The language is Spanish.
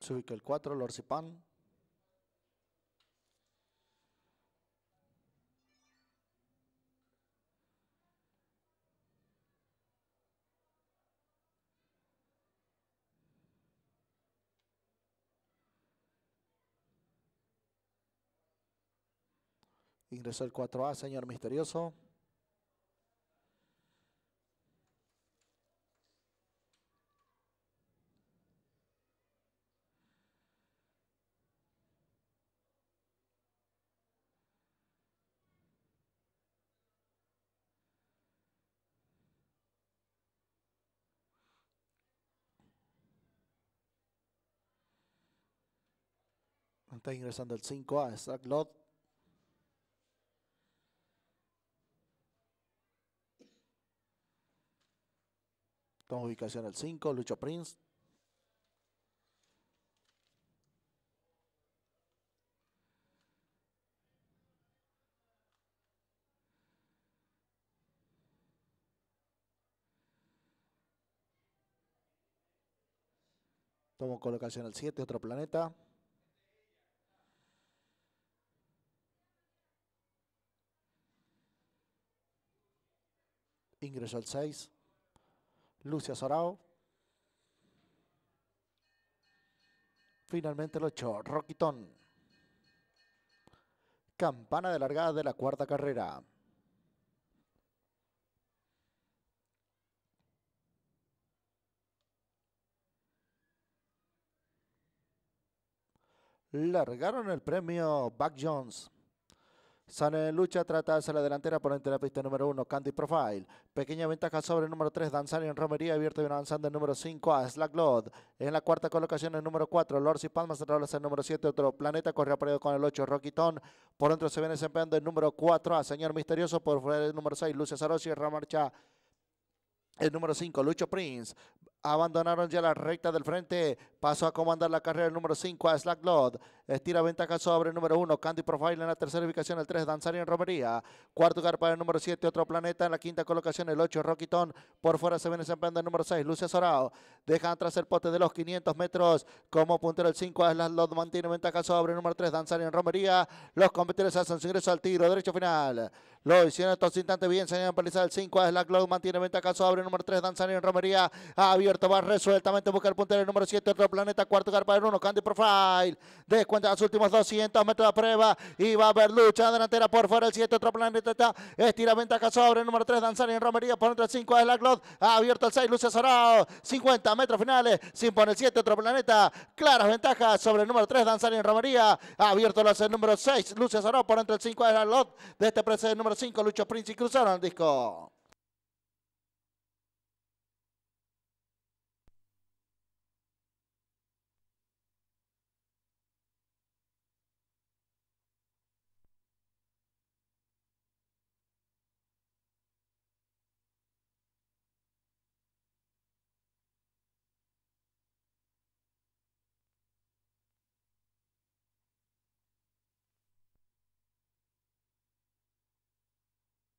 Se ubica el 4, Lorcipan. Ingresó el 4A, señor misterioso. Está ingresando el 5A, Zach Tomo ubicación el 5, Lucho Prince. Tomo colocación al 7, otro planeta. ingresó el 6. Lucia Sorao. Finalmente el 8, Roquitón. Campana de largada de la cuarta carrera. Largaron el premio Buck Jones. Sale en lucha, trata de hacer la delantera, por entre la pista número 1, Candy Profile. Pequeña ventaja sobre el número 3, Danzani en Romería, abierto viene avanzando el número 5 a Slack Lord. En la cuarta colocación el número 4, Lorsi Palmas, cerrados el número 7, otro Planeta, corre apareado con el 8, Ton Por dentro se viene desempeñando el número 4 a Señor Misterioso, por fuera el número 6, Lucia Sarosi, marcha El número 5, Lucho Prince. Abandonaron ya la recta del frente. Pasó a comandar la carrera el número 5 a Slack Estira ventaja sobre el número 1. Candy Profile en la tercera ubicación. El 3, en Romería. Cuarto lugar para el número 7, Otro Planeta. En la quinta colocación, el 8, ton. Por fuera se viene desempeñando el número 6, Lucia Sorao. Deja atrás el pote de los 500 metros. Como puntero el 5, a Slack Mantiene ventaja sobre el número 3, en Romería. Los competidores hacen su ingreso al tiro. Derecho final. Lo hicieron estos instantes bien. Se han el 5, a Slack Mantiene ventaja sobre el número 3, en Romería. Había va resueltamente buscar el puntero el número 7, otro planeta, cuarto carpa para el 1, Candy Profile, descuenta las últimos 200 metros de prueba y va a haber lucha delantera por fuera el 7, otro planeta está, estira ventaja sobre el número 3, Danzani en Romería, por entre el 5 es la Glot, abierto el 6, Luces Sorado, 50 metros finales, sin poner el 7, otro planeta, claras ventajas sobre el número 3, Danzari en Romería, abierto los el número 6, Luces Sorado, por entre el 5 es la Glot, de este precio número 5, Lucho Prince y cruzaron el disco.